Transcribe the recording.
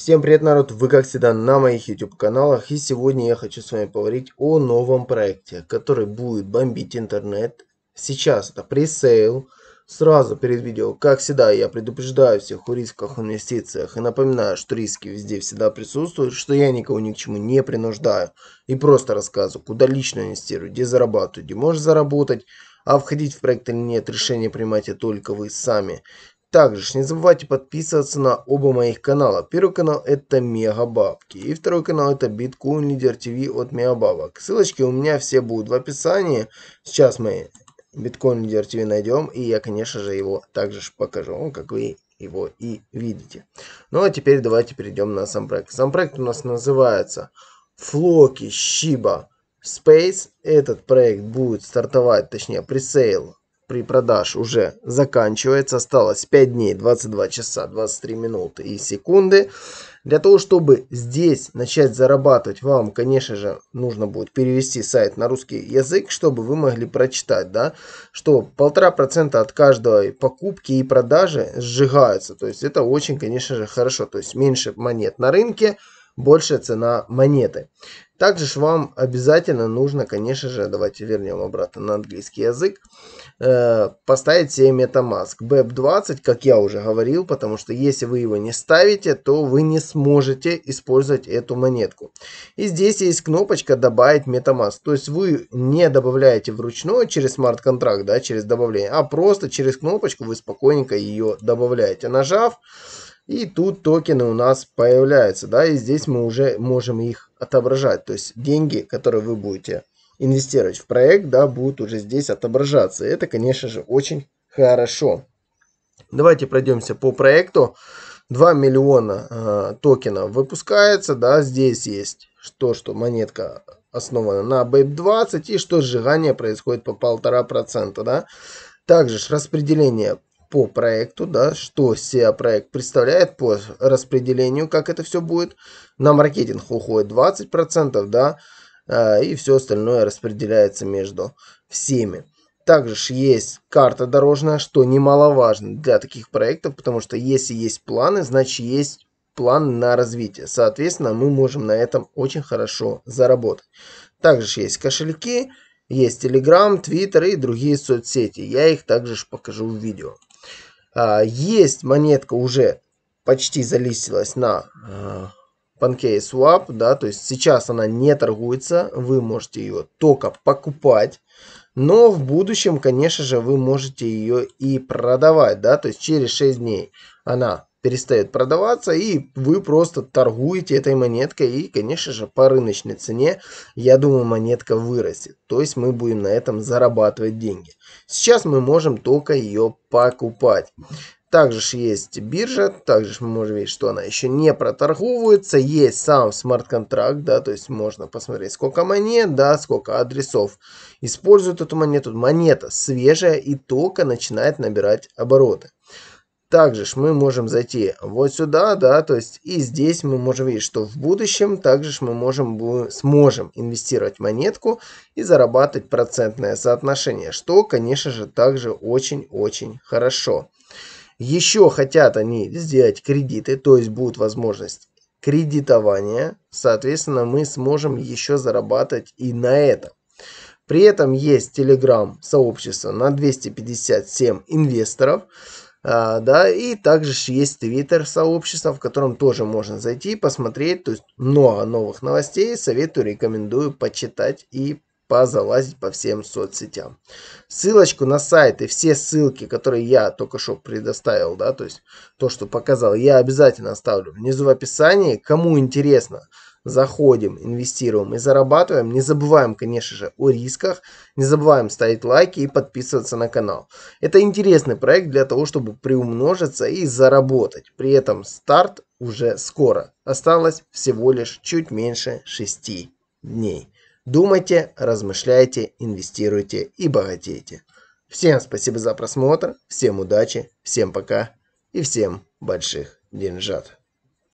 Всем привет, народ! Вы, как всегда, на моих YouTube-каналах. И сегодня я хочу с вами поговорить о новом проекте, который будет бомбить интернет. Сейчас это пресейл. Сразу перед видео, как всегда, я предупреждаю всех о рисках инвестициях и напоминаю, что риски везде всегда присутствуют, что я никого ни к чему не принуждаю и просто рассказываю, куда лично инвестирую, где зарабатываю, где можешь заработать, а входить в проект или нет, решение принимайте только вы сами. Также не забывайте подписываться на оба моих канала. Первый канал это Мегабабки. И второй канал это Биткоин Лидер ТВ от Мегабабок. Ссылочки у меня все будут в описании. Сейчас мы Биткоин Лидер ТВ найдем. И я, конечно же, его также покажу, как вы его и видите. Ну а теперь давайте перейдем на сам проект. Сам проект у нас называется Флоки Shiba Space. Этот проект будет стартовать, точнее, пресейл при продаж уже заканчивается. Осталось 5 дней, 22 часа, 23 минуты и секунды. Для того, чтобы здесь начать зарабатывать, вам, конечно же, нужно будет перевести сайт на русский язык, чтобы вы могли прочитать, да, что полтора процента от каждой покупки и продажи сжигаются. То есть это очень, конечно же, хорошо. То есть меньше монет на рынке, больше цена монеты. Также же вам обязательно нужно, конечно же, давайте вернем обратно на английский язык, э, поставить себе MetaMask BEP20, как я уже говорил, потому что если вы его не ставите, то вы не сможете использовать эту монетку. И здесь есть кнопочка «Добавить MetaMask». То есть вы не добавляете вручную через смарт-контракт, да, через добавление, а просто через кнопочку вы спокойненько ее добавляете, нажав. И тут токены у нас появляются, да, и здесь мы уже можем их отображать. То есть деньги, которые вы будете инвестировать в проект, да, будут уже здесь отображаться. Это, конечно же, очень хорошо. Давайте пройдемся по проекту. 2 миллиона э, токенов выпускается, да, здесь есть то, что монетка основана на BAPE-20 и что сжигание происходит по 1,5%, да. Также распределение по проекту, да, что SEO-проект представляет по распределению, как это все будет. На маркетинг уходит 20%, да, э, и все остальное распределяется между всеми. Также есть карта дорожная, что немаловажно для таких проектов, потому что если есть планы, значит есть план на развитие. Соответственно, мы можем на этом очень хорошо заработать. Также есть кошельки, есть Telegram, Twitter и другие соцсети. Я их также покажу в видео. А, есть монетка уже почти залистилась на а, Pancake Swap, да, то есть сейчас она не торгуется, вы можете ее только покупать, но в будущем, конечно же, вы можете ее и продавать, да, то есть через 6 дней она перестает продаваться, и вы просто торгуете этой монеткой, и, конечно же, по рыночной цене, я думаю, монетка вырастет. То есть мы будем на этом зарабатывать деньги. Сейчас мы можем только ее покупать. Также же есть биржа, также мы можем видеть, что она еще не проторговывается. Есть сам смарт-контракт, да, то есть можно посмотреть, сколько монет, да, сколько адресов используют эту монету. Монета свежая и только начинает набирать обороты. Также ж мы можем зайти вот сюда, да, то есть и здесь мы можем видеть, что в будущем также ж мы можем, сможем инвестировать монетку и зарабатывать процентное соотношение, что, конечно же, также очень-очень хорошо. Еще хотят они сделать кредиты, то есть будет возможность кредитования, соответственно, мы сможем еще зарабатывать и на этом. При этом есть Telegram сообщество на 257 инвесторов, а, да, и также есть твиттер сообщества, в котором тоже можно зайти и посмотреть, то есть много новых новостей, советую, рекомендую почитать и позалазить по всем соцсетям. Ссылочку на сайт и все ссылки, которые я только что предоставил, да, то есть то, что показал, я обязательно оставлю внизу в описании. Кому интересно, заходим, инвестируем и зарабатываем. Не забываем, конечно же, о рисках, не забываем ставить лайки и подписываться на канал. Это интересный проект для того, чтобы приумножиться и заработать. При этом старт уже скоро. Осталось всего лишь чуть меньше 6 дней. Думайте, размышляйте, инвестируйте и богатейте. Всем спасибо за просмотр, всем удачи, всем пока и всем больших деньжат.